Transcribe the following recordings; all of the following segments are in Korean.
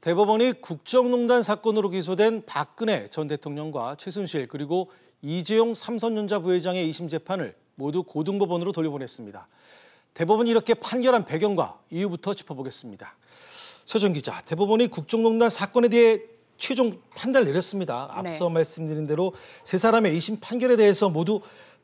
대법원이 국정농단 사건으로 기소된 박근혜 전 대통령과 최순실 그리고 이재용 삼선전자 부회장의 2심 재판을 모두 고등법원으로 돌려보냈습니다. 대법원이 이렇게 판결한 배경과 이유부터 짚어보겠습니다. 서정 기자, 대법원이 국정농단 사건에 대해 최종 판단을 내렸습니다. 네. 앞서 네. 말씀드린 대로 세 사람의 2심 판결에 대해서 모두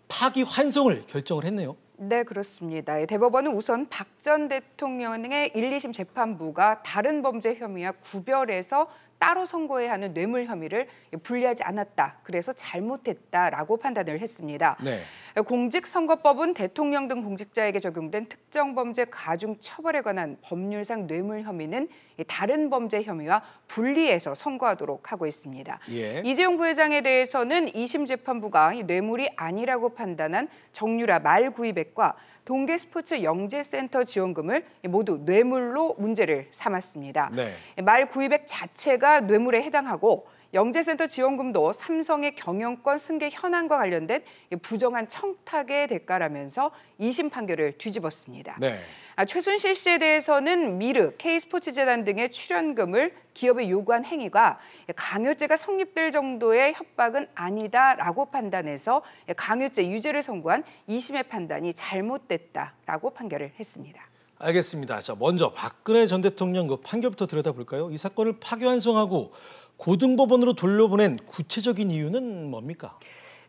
파기환송을 결정을 했네요. 네, 그렇습니다. 예, 대법원은 우선 박 전 대통령의 1, 2심 재판부가 다른 범죄 혐의와 구별해서 따로 선고해야 하는 뇌물 혐의를 분리하지 않았다. 그래서 잘못했다라고 판단을 했습니다. 네. 공직선거법은 대통령 등 공직자에게 적용된 특정 범죄 가중 처벌에 관한 법률상 뇌물 혐의는 다른 범죄 혐의와 분리해서 선고하도록 하고 있습니다. 예. 이재용 부회장에 대해서는 2심 재판부가 뇌물이 아니라고 판단한 정유라 말 구입액과 동계 스포츠 영재센터 지원금을 모두 뇌물로 문제를 삼았습니다. 네. 말 구입액 자체가 뇌물에 해당하고 영재센터 지원금도 삼성의 경영권 승계 현황과 관련된 부정한 청탁의 대가라면서 2심 판결을 뒤집었습니다. 네. 아, 최순실 씨에 대해서는 미르, K스포츠재단 등의 출연금을 기업에 요구한 행위가 강요죄가 성립될 정도의 협박은 아니다라고 판단해서 강요죄 유죄를 선고한 2심의 판단이 잘못됐다라고 판결을 했습니다. 알겠습니다. 자, 먼저 박근혜 전 대통령 그 판결부터 들여다볼까요? 이 사건을 파기환송하고 고등법원으로 돌려보낸 구체적인 이유는 뭡니까?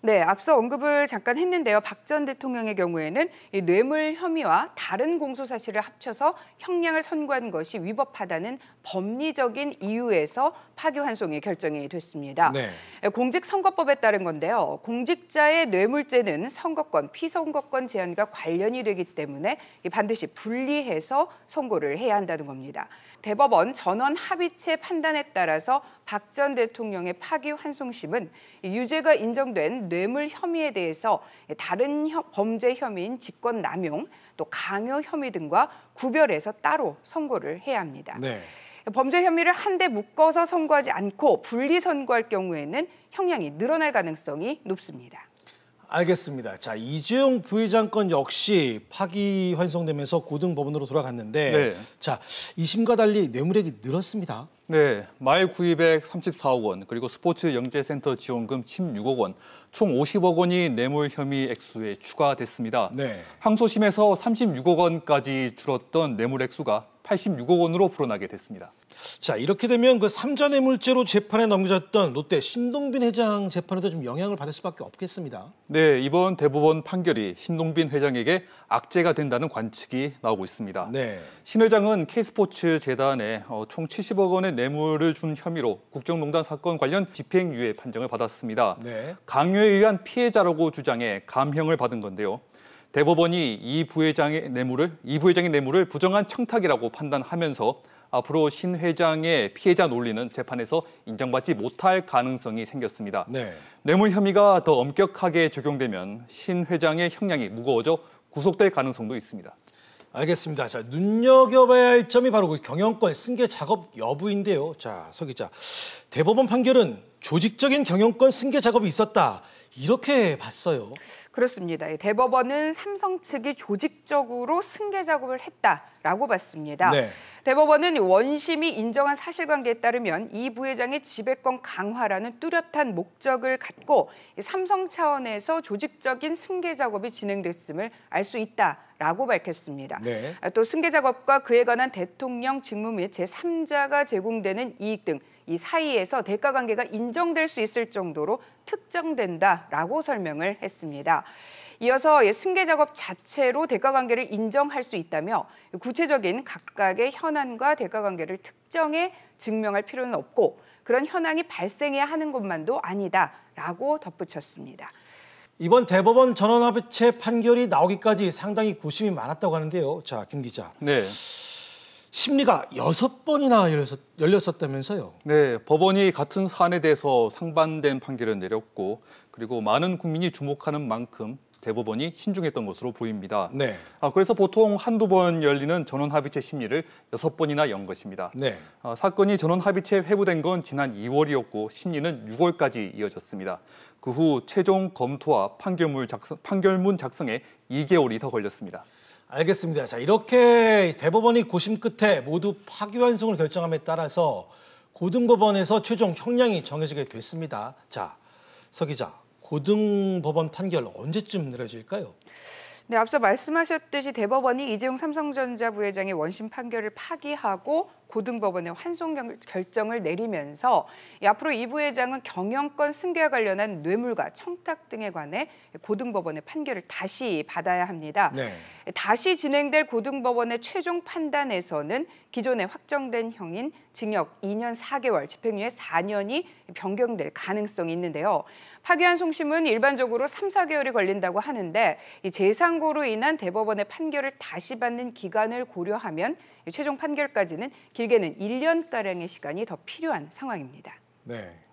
네, 앞서 언급을 잠깐 했는데요. 박 전 대통령의 경우에는 이 뇌물 혐의와 다른 공소 사실을 합쳐서 형량을 선고한 것이 위법하다는 법리적인 이유에서 파기환송이 결정이 됐습니다. 네. 예, 공직선거법에 따른 건데요. 공직자의 뇌물죄는 선거권, 피선거권 제한과 관련이 되기 때문에 반드시 분리해서 선고를 해야 한다는 겁니다. 대법원 전원 합의체 판단에 따라서 박전 대통령의 파기환송심은 유죄가 인정된 뇌물 혐의에 대해서 다른 범죄 혐의인 직권남용 또 강요 혐의 등과 구별해서 따로 선고를 해야 합니다. 네. 범죄 혐의를 한데 묶어서 선고하지 않고 분리 선고할 경우에는 형량이 늘어날 가능성이 높습니다. 알겠습니다. 자 이재용 부회장 건 역시 파기환송되면서 고등법원으로 돌아갔는데 네. 자 2심과 달리 뇌물액이 늘었습니다. 네, 마일 구입액 3 4억원 그리고 스포츠 영재센터 지원금 16억 원, 총 50억 원이 뇌물 혐의 액수에 추가됐습니다. 네. 항소심에서 36억 원까지 줄었던 뇌물 액수가 86억 원으로 불어나게 됐습니다. 자 이렇게 되면 그 삼자 뇌물죄로 재판에 넘겨졌던 롯데 신동빈 회장 재판에도 좀 영향을 받을 수밖에 없겠습니다. 네 이번 대법원 판결이 신동빈 회장에게 악재가 된다는 관측이 나오고 있습니다. 네. 신 회장은 K스포츠 재단에 어, 총 70억 원의 뇌물을 준 혐의로 국정농단 사건 관련 집행유예 판정을 받았습니다. 네. 강요에 의한 피해자라고 주장해 감형을 받은 건데요. 대법원이 이 부회장의 뇌물을 이 부회장의 뇌물을 부정한 청탁이라고 판단하면서 앞으로 신 회장의 피해자 논리는 재판에서 인정받지 못할 가능성이 생겼습니다. 네. 뇌물 혐의가 더 엄격하게 적용되면 신 회장의 형량이 무거워져 구속될 가능성도 있습니다. 알겠습니다. 자, 눈여겨봐야 할 점이 바로 그 경영권 승계 작업 여부인데요. 자, 서 기자. 대법원 판결은 조직적인 경영권 승계 작업이 있었다. 이렇게 봤어요. 그렇습니다. 예, 대법원은 삼성 측이 조직적으로 승계 작업을 했다라고 봤습니다. 네. 대법원은 원심이 인정한 사실관계에 따르면 이 부회장의 지배권 강화라는 뚜렷한 목적을 갖고 삼성 차원에서 조직적인 승계 작업이 진행됐음을 알 수 있다. 라고 밝혔습니다. 네. 아, 또 승계 작업과 그에 관한 대통령 직무 및 제3자가 제공되는 이익 등 이 사이에서 대가 관계가 인정될 수 있을 정도로 특정된다라고 설명을 했습니다. 이어서 예, 승계 작업 자체로 대가 관계를 인정할 수 있다며 구체적인 각각의 현안과 대가 관계를 특정해 증명할 필요는 없고 그런 현황이 발생해야 하는 것만도 아니다라고 덧붙였습니다. 이번 대법원 전원합의체 판결이 나오기까지 상당히 고심이 많았다고 하는데요. 자, 김 기자. 네. 심리가 여섯 번이나 열렸었, 다면서요 네, 법원이 같은 사안에 대해서 상반된 판결을 내렸고 그리고 많은 국민이 주목하는 만큼 대법원이 신중했던 것으로 보입니다. 네. 아, 그래서 보통 한두 번 열리는 전원 합의체 심리를 여섯 번이나 연 것입니다. 네. 아, 사건이 전원 합의체에 회부된 건 지난 2월이었고 심리는 6월까지 이어졌습니다. 그 후 최종 검토와 판결문, 작성, 판결문 작성에 2개월이 더 걸렸습니다. 알겠습니다. 자, 이렇게 대법원이 고심 끝에 모두 파기환송을 결정함에 따라서 고등법원에서 최종 형량이 정해지게 됐습니다. 자, 서 기자, 고등법원 판결 언제쯤 내려질까요? 네, 앞서 말씀하셨듯이 대법원이 이재용 삼성전자 부회장의 원심 판결을 파기하고 고등법원의 환송 결정을 내리면서 앞으로 이 부회장은 경영권 승계와 관련한 뇌물과 청탁 등에 관해 고등법원의 판결을 다시 받아야 합니다. 네. 다시 진행될 고등법원의 최종 판단에서는 기존에 확정된 형인 징역 2년 4개월, 집행유예 4년이 변경될 가능성이 있는데요. 파기환 송심은 일반적으로 3, 4개월이 걸린다고 하는데 이 재상고로 인한 대법원의 판결을 다시 받는 기간을 고려하면 최종 판결까지는 길게는 1년가량의 시간이 더 필요한 상황입니다. 네.